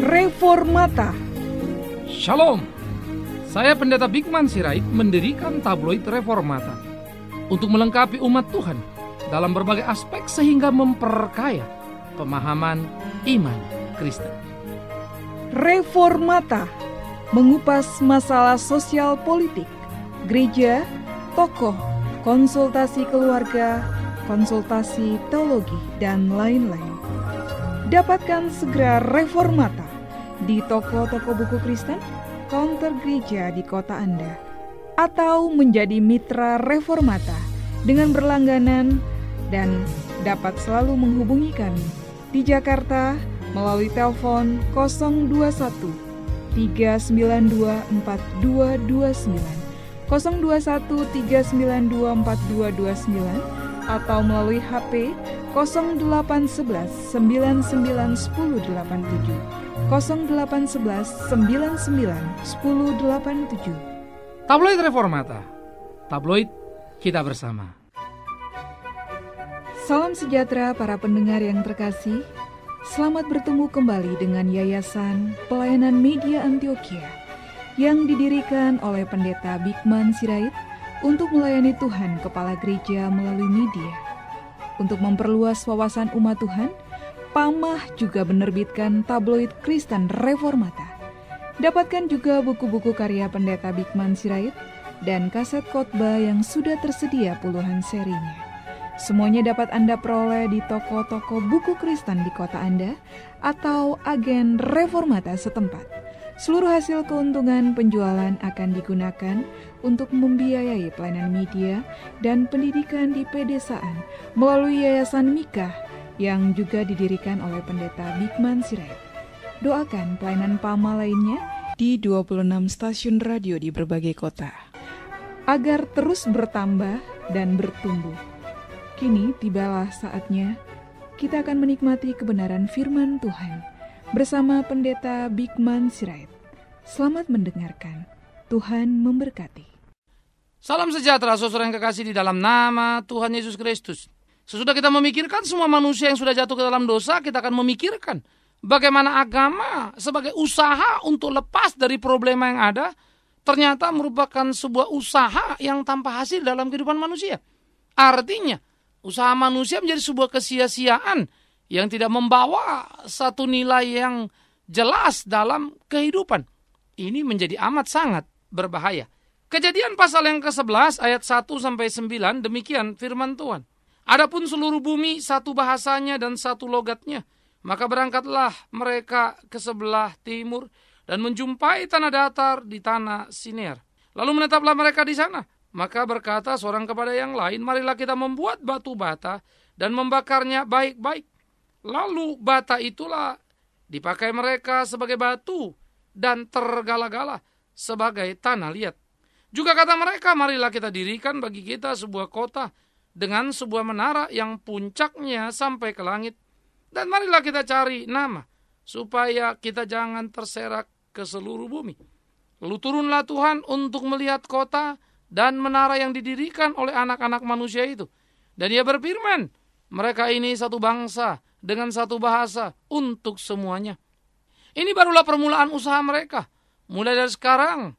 Reformata Shalom, saya Pendeta Bigman Sirait mendirikan tabloid Reformata untuk melengkapi umat Tuhan dalam berbagai aspek sehingga memperkaya pemahaman iman Kristen. Reformata mengupas masalah sosial politik, gereja, tokoh, konsultasi keluarga, konsultasi teologi, dan lain-lain. Dapatkan segera Reformata di toko-toko buku Kristen, counter gereja di kota Anda, atau menjadi mitra Reformata dengan berlangganan dan dapat selalu menghubungi kami di Jakarta melalui telepon 021 392 4229 021 392 4229 atau melalui HP 0811 991087 0811 1087 Tabloid Reformata Tabloid kita bersama Salam sejahtera para pendengar yang terkasih Selamat bertemu kembali dengan Yayasan Pelayanan Media Antioquia yang didirikan oleh Pendeta Bigman Sirait untuk melayani Tuhan kepala gereja melalui media. Untuk memperluas wawasan umat Tuhan, Pamah juga menerbitkan tabloid Kristen Reformata. Dapatkan juga buku-buku karya pendeta Bikman Sirait dan kaset khotbah yang sudah tersedia puluhan serinya. Semuanya dapat Anda peroleh di toko-toko buku Kristen di kota Anda atau agen reformata setempat. Seluruh hasil keuntungan penjualan akan digunakan untuk membiayai pelayanan media dan pendidikan di pedesaan melalui Yayasan Mika, yang juga didirikan oleh pendeta Bigman Sirait. Doakan pelayanan PAMA lainnya di 26 stasiun radio di berbagai kota agar terus bertambah dan bertumbuh. Kini tibalah saatnya kita akan menikmati kebenaran firman Tuhan bersama pendeta Bigman Sirait. Selamat mendengarkan. Tuhan memberkati. Salam sejahtera saudara yang kekasih di dalam nama Tuhan Yesus Kristus. Sesudah kita memikirkan semua manusia yang sudah jatuh ke dalam dosa, kita akan memikirkan bagaimana agama sebagai usaha untuk lepas dari problema yang ada ternyata merupakan sebuah usaha yang tanpa hasil dalam kehidupan manusia. Artinya, usaha manusia menjadi sebuah kesia-siaan yang tidak membawa satu nilai yang jelas dalam kehidupan. Ini menjadi amat sangat berbahaya. Kejadian pasal yang ke-11 ayat 1 sampai 9 demikian firman Tuhan. Adapun seluruh bumi satu bahasanya dan satu logatnya, maka berangkatlah mereka ke sebelah timur dan menjumpai tanah datar di tanah Sinir. Lalu menetaplah mereka di sana. Maka berkata seorang kepada yang lain, marilah kita membuat batu bata dan membakarnya baik-baik. Lalu bata itulah dipakai mereka sebagai batu dan tergala-gala sebagai tanah liat. Juga kata mereka, marilah kita dirikan bagi kita sebuah kota dengan sebuah menara yang puncaknya sampai ke langit. Dan marilah kita cari nama, supaya kita jangan terserak ke seluruh bumi. Lalu turunlah Tuhan untuk melihat kota dan menara yang didirikan oleh anak-anak manusia itu. Dan ia berfirman, mereka ini satu bangsa dengan satu bahasa untuk semuanya. Ini barulah permulaan usaha mereka Mulai dari sekarang,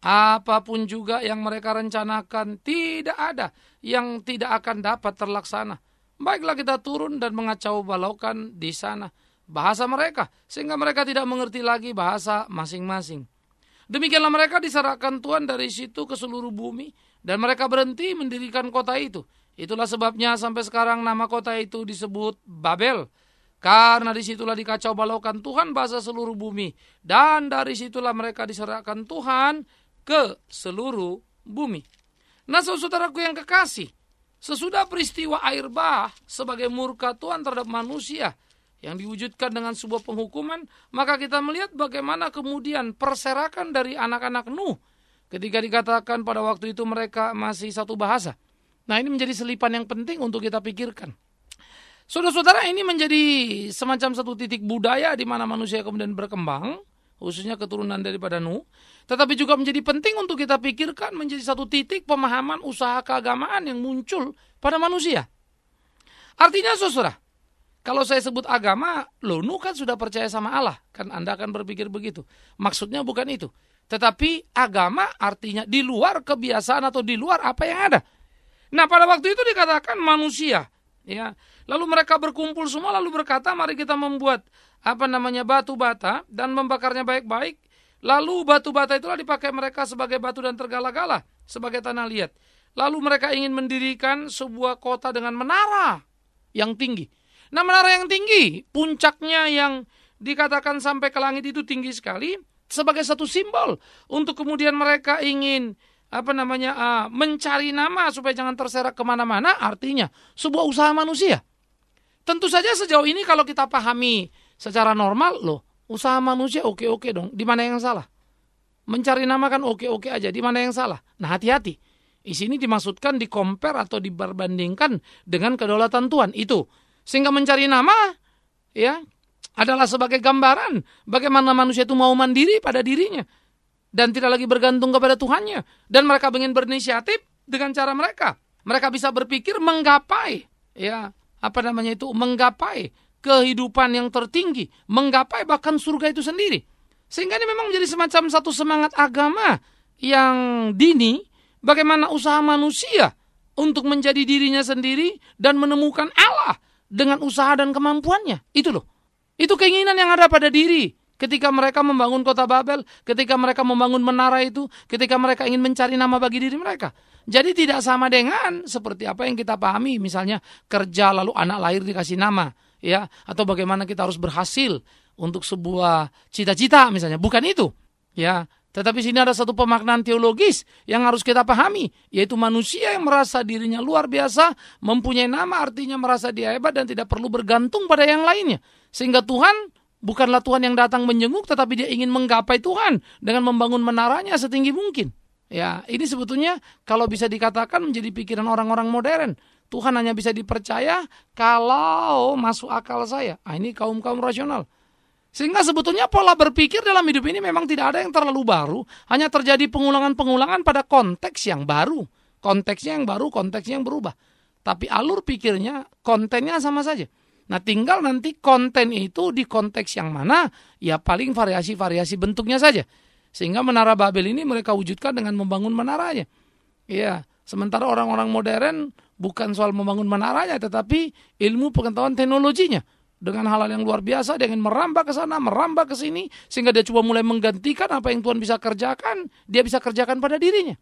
apapun juga yang mereka rencanakan, tidak ada yang tidak akan dapat terlaksana. Baiklah kita turun dan mengacau balaukan di sana bahasa mereka, sehingga mereka tidak mengerti lagi bahasa masing-masing. Demikianlah mereka diserahkan Tuhan dari situ ke seluruh bumi, dan mereka berhenti mendirikan kota itu. Itulah sebabnya sampai sekarang nama kota itu disebut Babel, karena disitulah dikacau balaukan Tuhan bahasa seluruh bumi. Dan dari situlah mereka diserahkan Tuhan ke seluruh bumi. Nah saudaraku yang kekasih, sesudah peristiwa air bah sebagai murka Tuhan terhadap manusia yang diwujudkan dengan sebuah penghukuman, maka kita melihat bagaimana kemudian perserakan dari anak-anak Nuh ketika dikatakan pada waktu itu mereka masih satu bahasa. Nah ini menjadi selipan yang penting untuk kita pikirkan. Saudara-saudara ini menjadi semacam satu titik budaya di mana manusia kemudian berkembang, khususnya keturunan daripada Nuh. Tetapi juga menjadi penting untuk kita pikirkan menjadi satu titik pemahaman usaha keagamaan yang muncul pada manusia. Artinya saudara, kalau saya sebut agama, lo Nuh kan sudah percaya sama Allah. Kan Anda akan berpikir begitu. Maksudnya bukan itu. Tetapi agama artinya di luar kebiasaan atau di luar apa yang ada. Nah pada waktu itu dikatakan manusia. ya Lalu mereka berkumpul semua lalu berkata, "Mari kita membuat apa namanya batu bata dan membakarnya baik-baik." Lalu batu bata itulah dipakai mereka sebagai batu dan tergala-gala, sebagai tanah liat. Lalu mereka ingin mendirikan sebuah kota dengan menara yang tinggi. Nah, menara yang tinggi, puncaknya yang dikatakan sampai ke langit itu tinggi sekali sebagai satu simbol untuk kemudian mereka ingin apa namanya ah, mencari nama supaya jangan terserak kemana-mana artinya sebuah usaha manusia Tentu saja sejauh ini kalau kita pahami secara normal loh, usaha manusia oke-oke dong. Di mana yang salah? Mencari nama kan oke-oke aja, di mana yang salah? Nah, hati-hati. Di sini dimaksudkan di compare atau diperbandingkan dengan kedaulatan Tuhan itu. Sehingga mencari nama ya adalah sebagai gambaran bagaimana manusia itu mau mandiri pada dirinya dan tidak lagi bergantung kepada Tuhannya dan mereka ingin berinisiatif dengan cara mereka. Mereka bisa berpikir menggapai ya apa namanya itu menggapai kehidupan yang tertinggi, menggapai bahkan surga itu sendiri. Sehingga ini memang menjadi semacam satu semangat agama yang dini bagaimana usaha manusia untuk menjadi dirinya sendiri dan menemukan Allah dengan usaha dan kemampuannya. Itu loh. Itu keinginan yang ada pada diri Ketika mereka membangun kota Babel, ketika mereka membangun menara itu, ketika mereka ingin mencari nama bagi diri mereka. Jadi tidak sama dengan seperti apa yang kita pahami, misalnya kerja lalu anak lahir dikasih nama, ya, atau bagaimana kita harus berhasil untuk sebuah cita-cita misalnya, bukan itu. Ya, tetapi sini ada satu pemaknaan teologis yang harus kita pahami, yaitu manusia yang merasa dirinya luar biasa, mempunyai nama artinya merasa dia hebat dan tidak perlu bergantung pada yang lainnya. Sehingga Tuhan Bukanlah Tuhan yang datang menjenguk tetapi dia ingin menggapai Tuhan dengan membangun menaranya setinggi mungkin. Ya, ini sebetulnya kalau bisa dikatakan menjadi pikiran orang-orang modern. Tuhan hanya bisa dipercaya kalau masuk akal saya. Ah, ini kaum-kaum rasional. Sehingga sebetulnya pola berpikir dalam hidup ini memang tidak ada yang terlalu baru, hanya terjadi pengulangan-pengulangan pada konteks yang baru. Konteksnya yang baru, konteksnya yang berubah. Tapi alur pikirnya, kontennya sama saja. Nah, tinggal nanti konten itu di konteks yang mana, ya paling variasi-variasi bentuknya saja. Sehingga menara Babel ini mereka wujudkan dengan membangun menaranya. ya sementara orang-orang modern bukan soal membangun menaranya, tetapi ilmu pengetahuan teknologinya. Dengan hal-hal yang luar biasa, dia ingin merambah ke sana, merambah ke sini, sehingga dia coba mulai menggantikan apa yang Tuhan bisa kerjakan, dia bisa kerjakan pada dirinya.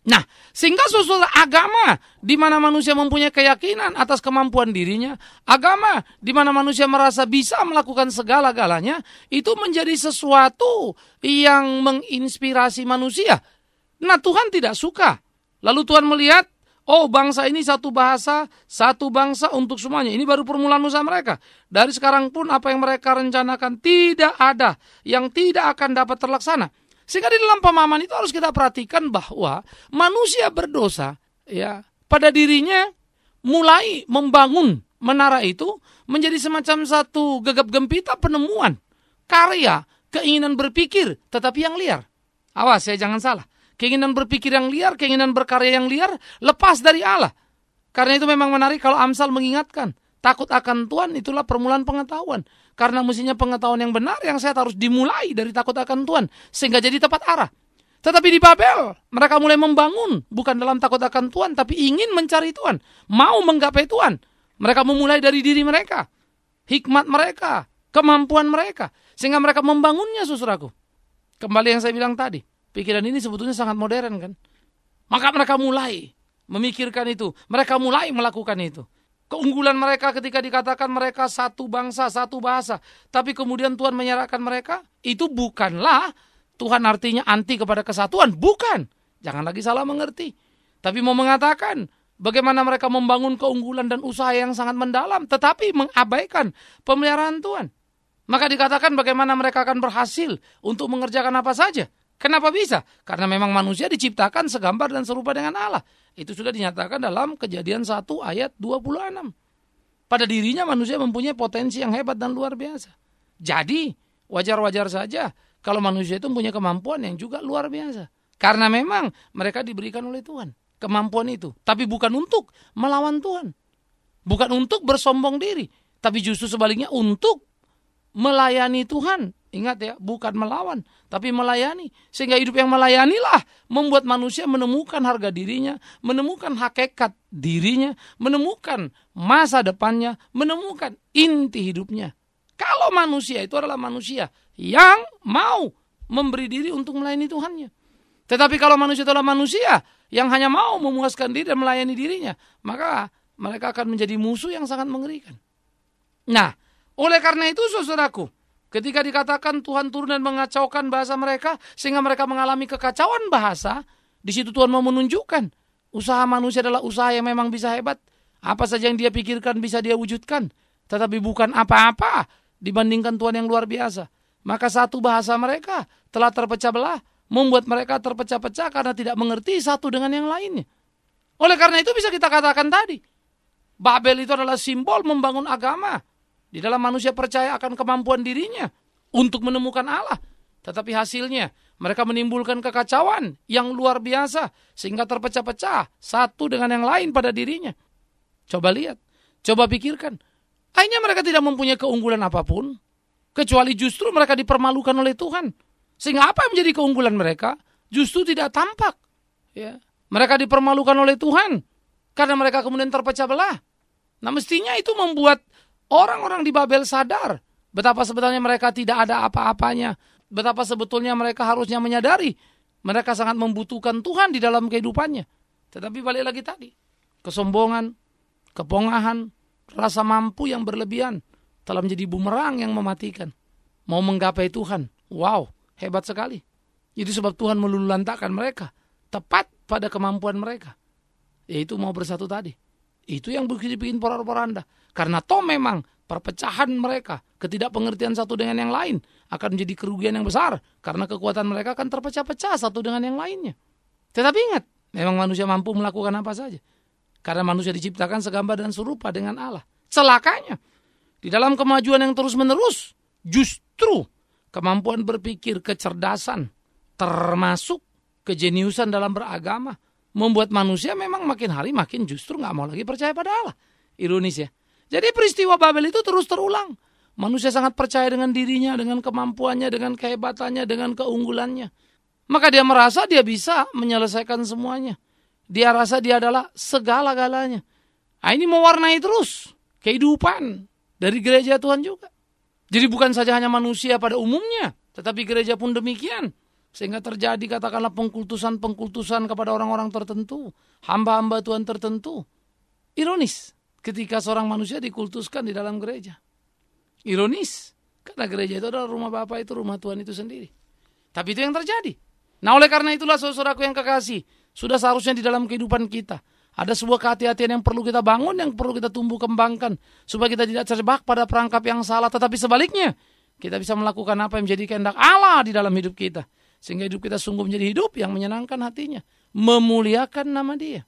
Nah, sehingga susul agama di mana manusia mempunyai keyakinan atas kemampuan dirinya, agama di mana manusia merasa bisa melakukan segala-galanya, itu menjadi sesuatu yang menginspirasi manusia. Nah, Tuhan tidak suka. Lalu Tuhan melihat, oh bangsa ini satu bahasa, satu bangsa untuk semuanya. Ini baru permulaan usaha mereka. Dari sekarang pun apa yang mereka rencanakan tidak ada yang tidak akan dapat terlaksana. Sehingga di dalam pemahaman itu harus kita perhatikan bahwa manusia berdosa ya pada dirinya mulai membangun menara itu menjadi semacam satu gegap gempita penemuan karya keinginan berpikir tetapi yang liar. Awas ya jangan salah. Keinginan berpikir yang liar, keinginan berkarya yang liar lepas dari Allah. Karena itu memang menarik kalau Amsal mengingatkan Takut akan Tuhan itulah permulaan pengetahuan. Karena mestinya pengetahuan yang benar yang saya harus dimulai dari takut akan Tuhan. Sehingga jadi tepat arah. Tetapi di Babel, mereka mulai membangun. Bukan dalam takut akan Tuhan, tapi ingin mencari Tuhan. Mau menggapai Tuhan. Mereka memulai dari diri mereka. Hikmat mereka. Kemampuan mereka. Sehingga mereka membangunnya, susuraku. Kembali yang saya bilang tadi. Pikiran ini sebetulnya sangat modern kan. Maka mereka mulai memikirkan itu. Mereka mulai melakukan itu keunggulan mereka ketika dikatakan mereka satu bangsa, satu bahasa, tapi kemudian Tuhan menyerahkan mereka, itu bukanlah Tuhan artinya anti kepada kesatuan, bukan. Jangan lagi salah mengerti. Tapi mau mengatakan bagaimana mereka membangun keunggulan dan usaha yang sangat mendalam tetapi mengabaikan pemeliharaan Tuhan. Maka dikatakan bagaimana mereka akan berhasil untuk mengerjakan apa saja Kenapa bisa? Karena memang manusia diciptakan segambar dan serupa dengan Allah. Itu sudah dinyatakan dalam kejadian 1 ayat 26. Pada dirinya manusia mempunyai potensi yang hebat dan luar biasa. Jadi wajar-wajar saja kalau manusia itu punya kemampuan yang juga luar biasa. Karena memang mereka diberikan oleh Tuhan kemampuan itu. Tapi bukan untuk melawan Tuhan. Bukan untuk bersombong diri. Tapi justru sebaliknya untuk melayani Tuhan Ingat ya, bukan melawan, tapi melayani. Sehingga hidup yang melayanilah membuat manusia menemukan harga dirinya, menemukan hakikat dirinya, menemukan masa depannya, menemukan inti hidupnya. Kalau manusia itu adalah manusia yang mau memberi diri untuk melayani Tuhannya. Tetapi kalau manusia itu adalah manusia yang hanya mau memuaskan diri dan melayani dirinya, maka mereka akan menjadi musuh yang sangat mengerikan. Nah, oleh karena itu saudaraku, Ketika dikatakan Tuhan turun dan mengacaukan bahasa mereka sehingga mereka mengalami kekacauan bahasa, di situ Tuhan mau menunjukkan usaha manusia adalah usaha yang memang bisa hebat. Apa saja yang dia pikirkan bisa dia wujudkan, tetapi bukan apa-apa dibandingkan Tuhan yang luar biasa. Maka satu bahasa mereka telah terpecah belah, membuat mereka terpecah-pecah karena tidak mengerti satu dengan yang lainnya. Oleh karena itu bisa kita katakan tadi, Babel itu adalah simbol membangun agama di dalam manusia percaya akan kemampuan dirinya untuk menemukan Allah. Tetapi hasilnya mereka menimbulkan kekacauan yang luar biasa sehingga terpecah-pecah satu dengan yang lain pada dirinya. Coba lihat, coba pikirkan. Akhirnya mereka tidak mempunyai keunggulan apapun kecuali justru mereka dipermalukan oleh Tuhan. Sehingga apa yang menjadi keunggulan mereka justru tidak tampak. Ya. Mereka dipermalukan oleh Tuhan karena mereka kemudian terpecah belah. Nah mestinya itu membuat Orang-orang di Babel sadar betapa sebetulnya mereka tidak ada apa-apanya, betapa sebetulnya mereka harusnya menyadari mereka sangat membutuhkan Tuhan di dalam kehidupannya. Tetapi balik lagi tadi, kesombongan, kepongahan, rasa mampu yang berlebihan telah menjadi bumerang yang mematikan. Mau menggapai Tuhan, wow, hebat sekali. Itu sebab Tuhan melululantakan mereka tepat pada kemampuan mereka. Yaitu mau bersatu tadi. Itu yang bikin porar-poranda. Karena toh memang perpecahan mereka, ketidakpengertian satu dengan yang lain akan menjadi kerugian yang besar karena kekuatan mereka akan terpecah-pecah satu dengan yang lainnya. Tetapi ingat, memang manusia mampu melakukan apa saja. Karena manusia diciptakan segambar dan serupa dengan Allah. Celakanya, di dalam kemajuan yang terus-menerus, justru kemampuan berpikir, kecerdasan, termasuk kejeniusan dalam beragama, membuat manusia memang makin hari makin justru nggak mau lagi percaya pada Allah. Ironis ya. Jadi peristiwa Babel itu terus terulang. Manusia sangat percaya dengan dirinya, dengan kemampuannya, dengan kehebatannya, dengan keunggulannya. Maka dia merasa dia bisa menyelesaikan semuanya. Dia rasa dia adalah segala-galanya. Nah, ini mewarnai terus kehidupan dari gereja Tuhan juga. Jadi bukan saja hanya manusia pada umumnya, tetapi gereja pun demikian. Sehingga terjadi katakanlah pengkultusan-pengkultusan kepada orang-orang tertentu, hamba-hamba Tuhan tertentu. Ironis, ketika seorang manusia dikultuskan di dalam gereja. Ironis, karena gereja itu adalah rumah Bapak itu rumah Tuhan itu sendiri. Tapi itu yang terjadi. Nah oleh karena itulah saudaraku yang kekasih, sudah seharusnya di dalam kehidupan kita. Ada sebuah kehati-hatian yang perlu kita bangun, yang perlu kita tumbuh kembangkan. Supaya kita tidak terjebak pada perangkap yang salah. Tetapi sebaliknya, kita bisa melakukan apa yang menjadi kehendak Allah di dalam hidup kita. Sehingga hidup kita sungguh menjadi hidup yang menyenangkan hatinya. Memuliakan nama dia.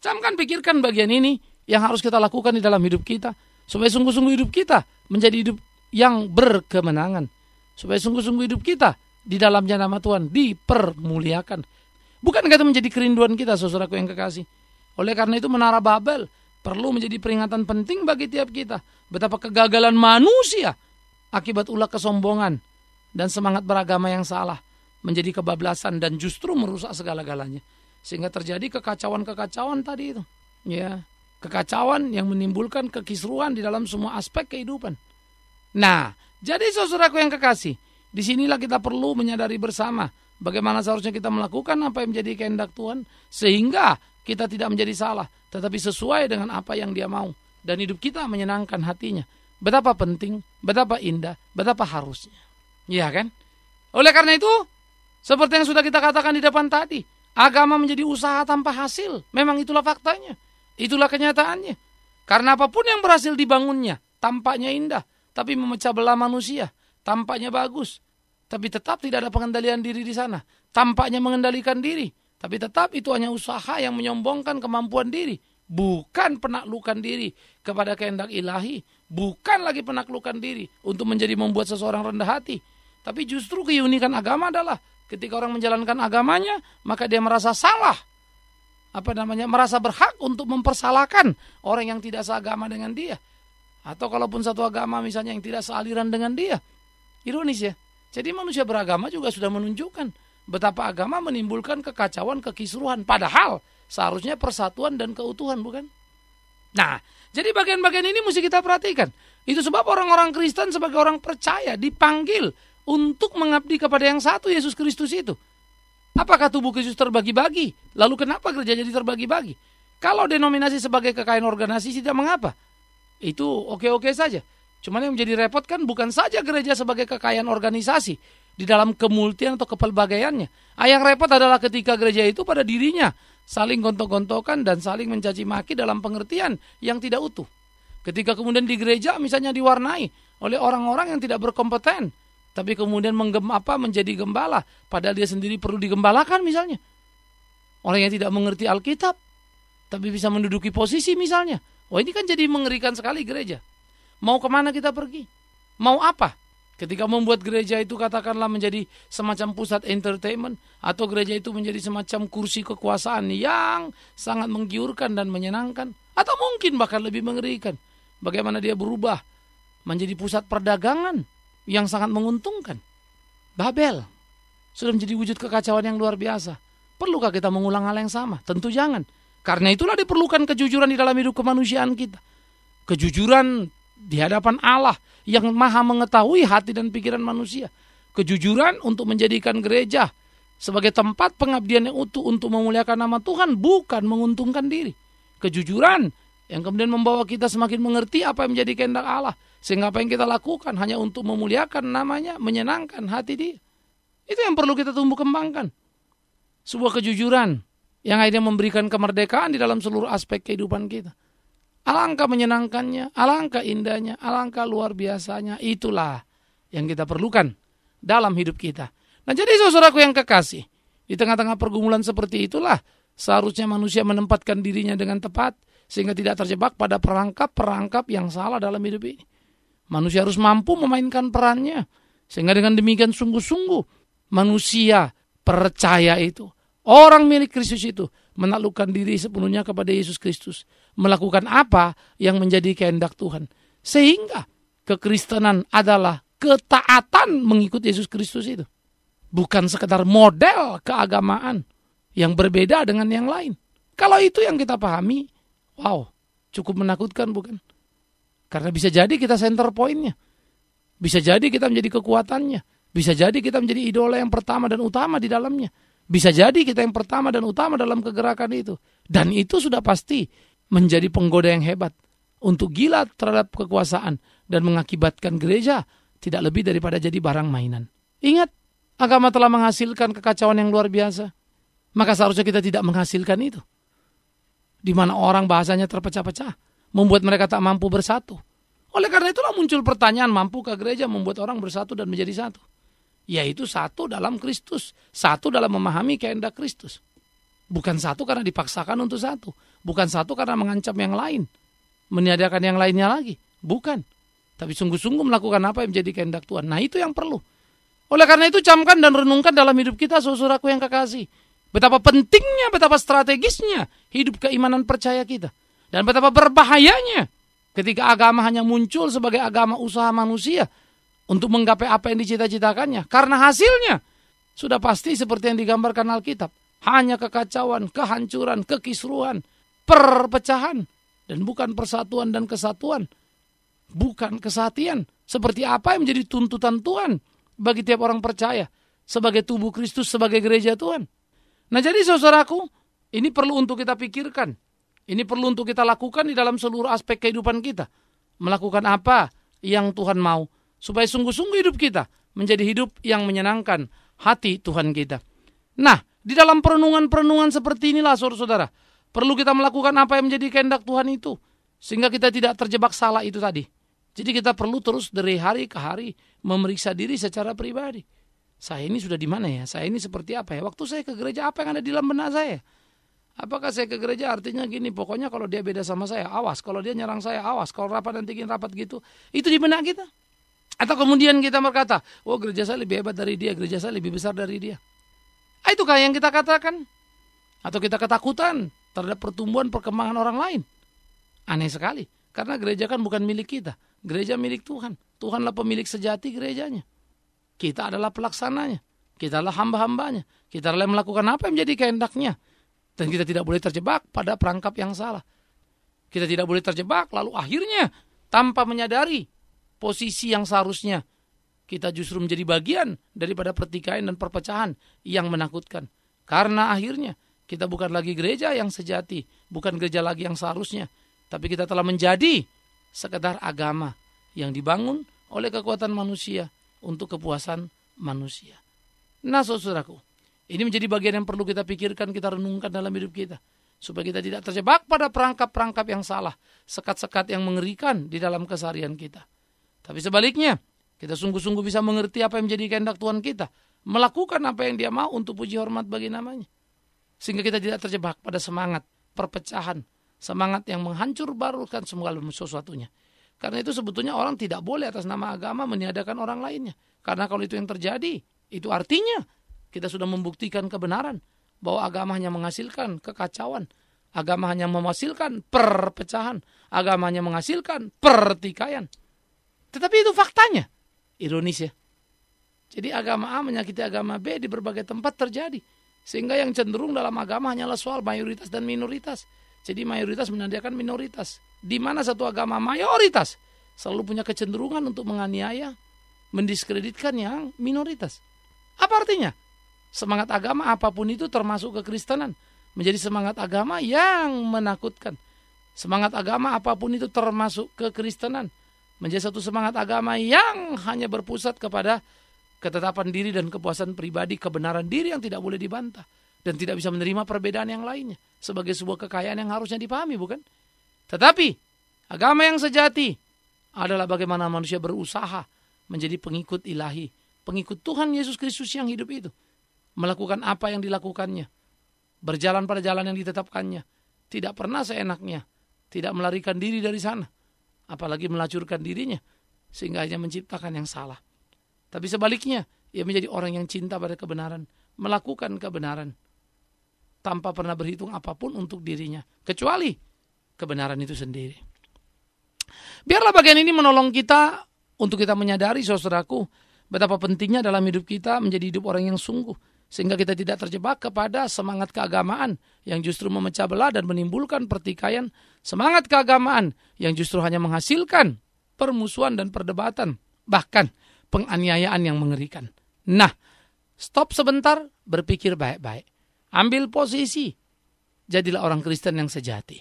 Camkan pikirkan bagian ini yang harus kita lakukan di dalam hidup kita supaya sungguh-sungguh hidup kita menjadi hidup yang berkemenangan supaya sungguh-sungguh hidup kita di dalamnya nama Tuhan dipermuliakan bukan kata menjadi kerinduan kita saudaraku yang kekasih oleh karena itu menara Babel perlu menjadi peringatan penting bagi tiap kita betapa kegagalan manusia akibat ulah kesombongan dan semangat beragama yang salah menjadi kebablasan dan justru merusak segala-galanya sehingga terjadi kekacauan-kekacauan tadi itu ya kekacauan yang menimbulkan kekisruan di dalam semua aspek kehidupan. Nah, jadi saudaraku yang kekasih, disinilah kita perlu menyadari bersama bagaimana seharusnya kita melakukan apa yang menjadi kehendak Tuhan sehingga kita tidak menjadi salah, tetapi sesuai dengan apa yang Dia mau dan hidup kita menyenangkan hatinya. Betapa penting, betapa indah, betapa harusnya. Iya kan? Oleh karena itu, seperti yang sudah kita katakan di depan tadi, agama menjadi usaha tanpa hasil. Memang itulah faktanya. Itulah kenyataannya. Karena apapun yang berhasil dibangunnya, tampaknya indah, tapi memecah belah manusia, tampaknya bagus, tapi tetap tidak ada pengendalian diri di sana. Tampaknya mengendalikan diri, tapi tetap itu hanya usaha yang menyombongkan kemampuan diri, bukan penaklukan diri kepada kehendak ilahi, bukan lagi penaklukan diri untuk menjadi membuat seseorang rendah hati. Tapi justru keunikan agama adalah ketika orang menjalankan agamanya, maka dia merasa salah apa namanya merasa berhak untuk mempersalahkan orang yang tidak seagama dengan dia atau kalaupun satu agama misalnya yang tidak sealiran dengan dia ironis ya jadi manusia beragama juga sudah menunjukkan betapa agama menimbulkan kekacauan kekisruhan padahal seharusnya persatuan dan keutuhan bukan nah jadi bagian-bagian ini mesti kita perhatikan itu sebab orang-orang Kristen sebagai orang percaya dipanggil untuk mengabdi kepada yang satu Yesus Kristus itu Apakah tubuh Kristus terbagi-bagi? Lalu kenapa gereja jadi terbagi-bagi? Kalau denominasi sebagai kekayaan organisasi tidak mengapa. Itu oke-oke saja. Cuman yang menjadi repot kan bukan saja gereja sebagai kekayaan organisasi di dalam kemultian atau kepelbagaiannya. Ah, yang repot adalah ketika gereja itu pada dirinya saling gontok-gontokan dan saling mencaci maki dalam pengertian yang tidak utuh. Ketika kemudian di gereja misalnya diwarnai oleh orang-orang yang tidak berkompeten, tapi kemudian menggem apa menjadi gembala padahal dia sendiri perlu digembalakan misalnya orang yang tidak mengerti Alkitab tapi bisa menduduki posisi misalnya wah oh, ini kan jadi mengerikan sekali gereja mau kemana kita pergi mau apa ketika membuat gereja itu katakanlah menjadi semacam pusat entertainment atau gereja itu menjadi semacam kursi kekuasaan yang sangat menggiurkan dan menyenangkan atau mungkin bahkan lebih mengerikan bagaimana dia berubah menjadi pusat perdagangan yang sangat menguntungkan. Babel sudah menjadi wujud kekacauan yang luar biasa. Perlukah kita mengulang hal yang sama? Tentu jangan. Karena itulah diperlukan kejujuran di dalam hidup kemanusiaan kita. Kejujuran di hadapan Allah yang maha mengetahui hati dan pikiran manusia. Kejujuran untuk menjadikan gereja sebagai tempat pengabdian yang utuh untuk memuliakan nama Tuhan bukan menguntungkan diri. Kejujuran yang kemudian membawa kita semakin mengerti apa yang menjadi kehendak Allah sehingga apa yang kita lakukan hanya untuk memuliakan namanya menyenangkan hati dia itu yang perlu kita tumbuh kembangkan sebuah kejujuran yang akhirnya memberikan kemerdekaan di dalam seluruh aspek kehidupan kita alangkah menyenangkannya alangkah indahnya alangkah luar biasanya itulah yang kita perlukan dalam hidup kita nah jadi saudaraku yang kekasih di tengah-tengah pergumulan seperti itulah Seharusnya manusia menempatkan dirinya dengan tepat sehingga tidak terjebak pada perangkap-perangkap yang salah dalam hidup ini. Manusia harus mampu memainkan perannya sehingga dengan demikian sungguh-sungguh manusia percaya itu. Orang milik Kristus itu menaklukkan diri sepenuhnya kepada Yesus Kristus. Melakukan apa yang menjadi kehendak Tuhan. Sehingga kekristenan adalah ketaatan mengikut Yesus Kristus itu. Bukan sekedar model keagamaan yang berbeda dengan yang lain. Kalau itu yang kita pahami, wow, cukup menakutkan bukan? Karena bisa jadi kita center pointnya. Bisa jadi kita menjadi kekuatannya. Bisa jadi kita menjadi idola yang pertama dan utama di dalamnya. Bisa jadi kita yang pertama dan utama dalam kegerakan itu. Dan itu sudah pasti menjadi penggoda yang hebat. Untuk gila terhadap kekuasaan. Dan mengakibatkan gereja tidak lebih daripada jadi barang mainan. Ingat, agama telah menghasilkan kekacauan yang luar biasa. Maka seharusnya kita tidak menghasilkan itu. Di mana orang bahasanya terpecah-pecah. Membuat mereka tak mampu bersatu. Oleh karena itulah muncul pertanyaan, mampukah gereja membuat orang bersatu dan menjadi satu? Yaitu satu dalam Kristus. Satu dalam memahami kehendak Kristus. Bukan satu karena dipaksakan untuk satu. Bukan satu karena mengancam yang lain. Meniadakan yang lainnya lagi. Bukan. Tapi sungguh-sungguh melakukan apa yang menjadi kehendak Tuhan. Nah itu yang perlu. Oleh karena itu camkan dan renungkan dalam hidup kita aku yang kekasih. Betapa pentingnya, betapa strategisnya hidup keimanan percaya kita. Dan betapa berbahayanya ketika agama hanya muncul sebagai agama usaha manusia untuk menggapai apa yang dicita-citakannya. Karena hasilnya sudah pasti seperti yang digambarkan Alkitab. Hanya kekacauan, kehancuran, kekisruhan, perpecahan. Dan bukan persatuan dan kesatuan. Bukan kesatian. Seperti apa yang menjadi tuntutan Tuhan bagi tiap orang percaya. Sebagai tubuh Kristus, sebagai gereja Tuhan. Nah jadi saudaraku, ini perlu untuk kita pikirkan. Ini perlu untuk kita lakukan di dalam seluruh aspek kehidupan kita. Melakukan apa yang Tuhan mau. Supaya sungguh-sungguh hidup kita menjadi hidup yang menyenangkan hati Tuhan kita. Nah, di dalam perenungan-perenungan seperti inilah saudara-saudara. Perlu kita melakukan apa yang menjadi kehendak Tuhan itu. Sehingga kita tidak terjebak salah itu tadi. Jadi kita perlu terus dari hari ke hari memeriksa diri secara pribadi. Saya ini sudah di mana ya? Saya ini seperti apa ya? Waktu saya ke gereja apa yang ada di dalam benak saya? Apakah saya ke gereja artinya gini, pokoknya kalau dia beda sama saya, awas. Kalau dia nyerang saya, awas. Kalau rapat nanti gini rapat gitu. Itu di benak kita. Atau kemudian kita berkata, oh gereja saya lebih hebat dari dia, gereja saya lebih besar dari dia. Ah, itu Itukah yang kita katakan? Atau kita ketakutan terhadap pertumbuhan perkembangan orang lain? Aneh sekali. Karena gereja kan bukan milik kita. Gereja milik Tuhan. Tuhanlah pemilik sejati gerejanya. Kita adalah pelaksananya. Kita adalah hamba-hambanya. Kita adalah melakukan apa yang menjadi kehendaknya. Dan kita tidak boleh terjebak pada perangkap yang salah. Kita tidak boleh terjebak lalu akhirnya tanpa menyadari posisi yang seharusnya kita justru menjadi bagian daripada pertikaian dan perpecahan yang menakutkan. Karena akhirnya kita bukan lagi gereja yang sejati, bukan gereja lagi yang seharusnya, tapi kita telah menjadi sekedar agama yang dibangun oleh kekuatan manusia untuk kepuasan manusia. Nah, saudaraku, ini menjadi bagian yang perlu kita pikirkan, kita renungkan dalam hidup kita. Supaya kita tidak terjebak pada perangkap-perangkap yang salah, sekat-sekat yang mengerikan di dalam keseharian kita. Tapi sebaliknya, kita sungguh-sungguh bisa mengerti apa yang menjadi kehendak Tuhan kita. Melakukan apa yang dia mau untuk puji hormat bagi namanya. Sehingga kita tidak terjebak pada semangat, perpecahan, semangat yang menghancur barulkan semua sesuatunya. Karena itu sebetulnya orang tidak boleh atas nama agama meniadakan orang lainnya. Karena kalau itu yang terjadi, itu artinya kita sudah membuktikan kebenaran bahwa agama hanya menghasilkan kekacauan, agama hanya menghasilkan perpecahan, agama hanya menghasilkan pertikaian. Tetapi itu faktanya. Ironis ya. Jadi agama A menyakiti agama B di berbagai tempat terjadi. Sehingga yang cenderung dalam agama hanyalah soal mayoritas dan minoritas. Jadi mayoritas menandakan minoritas. Di mana satu agama mayoritas selalu punya kecenderungan untuk menganiaya, mendiskreditkan yang minoritas. Apa artinya? Semangat agama apapun itu termasuk kekristenan menjadi semangat agama yang menakutkan. Semangat agama apapun itu termasuk kekristenan menjadi satu semangat agama yang hanya berpusat kepada ketetapan diri dan kepuasan pribadi, kebenaran diri yang tidak boleh dibantah dan tidak bisa menerima perbedaan yang lainnya sebagai sebuah kekayaan yang harusnya dipahami bukan? Tetapi agama yang sejati adalah bagaimana manusia berusaha menjadi pengikut ilahi, pengikut Tuhan Yesus Kristus yang hidup itu, melakukan apa yang dilakukannya, berjalan pada jalan yang ditetapkannya, tidak pernah seenaknya, tidak melarikan diri dari sana, apalagi melacurkan dirinya sehingga hanya menciptakan yang salah. Tapi sebaliknya, ia menjadi orang yang cinta pada kebenaran, melakukan kebenaran tanpa pernah berhitung apapun untuk dirinya kecuali kebenaran itu sendiri. Biarlah bagian ini menolong kita untuk kita menyadari saudaraku betapa pentingnya dalam hidup kita menjadi hidup orang yang sungguh sehingga kita tidak terjebak kepada semangat keagamaan yang justru memecah belah dan menimbulkan pertikaian, semangat keagamaan yang justru hanya menghasilkan permusuhan dan perdebatan, bahkan penganiayaan yang mengerikan. Nah, stop sebentar, berpikir baik-baik. Ambil posisi. Jadilah orang Kristen yang sejati.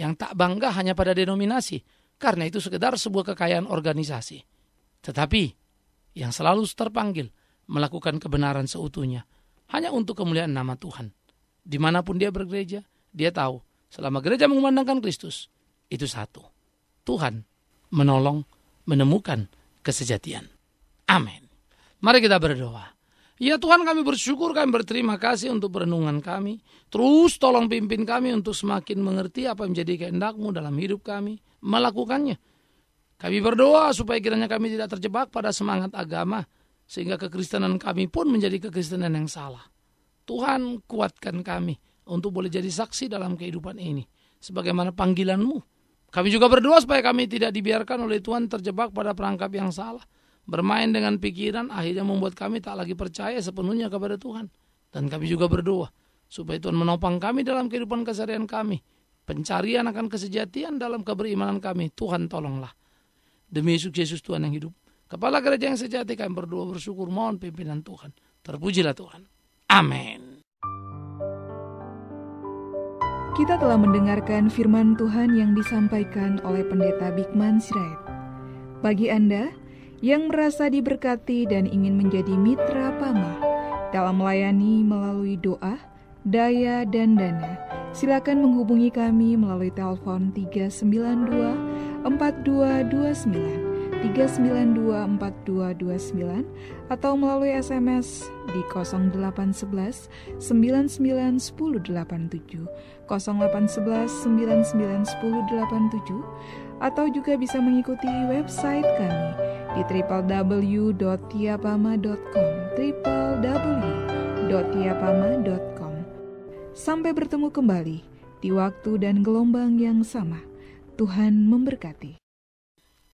Yang tak bangga hanya pada denominasi. Karena itu sekedar sebuah kekayaan organisasi. Tetapi yang selalu terpanggil melakukan kebenaran seutuhnya. Hanya untuk kemuliaan nama Tuhan. Dimanapun dia bergereja, dia tahu selama gereja mengumandangkan Kristus. Itu satu. Tuhan menolong menemukan kesejatian. Amin. Mari kita berdoa. Ya Tuhan kami bersyukur, kami berterima kasih untuk perenungan kami. Terus tolong pimpin kami untuk semakin mengerti apa yang menjadi kehendakmu dalam hidup kami. Melakukannya. Kami berdoa supaya kiranya kami tidak terjebak pada semangat agama. Sehingga kekristenan kami pun menjadi kekristenan yang salah. Tuhan kuatkan kami untuk boleh jadi saksi dalam kehidupan ini. Sebagaimana panggilanmu. Kami juga berdoa supaya kami tidak dibiarkan oleh Tuhan terjebak pada perangkap yang salah bermain dengan pikiran akhirnya membuat kami tak lagi percaya sepenuhnya kepada Tuhan. Dan kami juga berdoa supaya Tuhan menopang kami dalam kehidupan keseharian kami. Pencarian akan kesejatian dalam keberimanan kami. Tuhan tolonglah. Demi Yesus Yesus Tuhan yang hidup. Kepala gereja yang sejati kami berdoa bersyukur mohon pimpinan Tuhan. Terpujilah Tuhan. Amin. Kita telah mendengarkan firman Tuhan yang disampaikan oleh Pendeta Bikman Sirait. Bagi Anda yang merasa diberkati dan ingin menjadi mitra Pama dalam melayani melalui doa, daya, dan dana, silakan menghubungi kami melalui telepon 392 4229 392 4229 atau melalui SMS di 0811 991087 0811 atau juga bisa mengikuti website kami di www.tiapama.com www.tiapama.com Sampai bertemu kembali di waktu dan gelombang yang sama. Tuhan memberkati.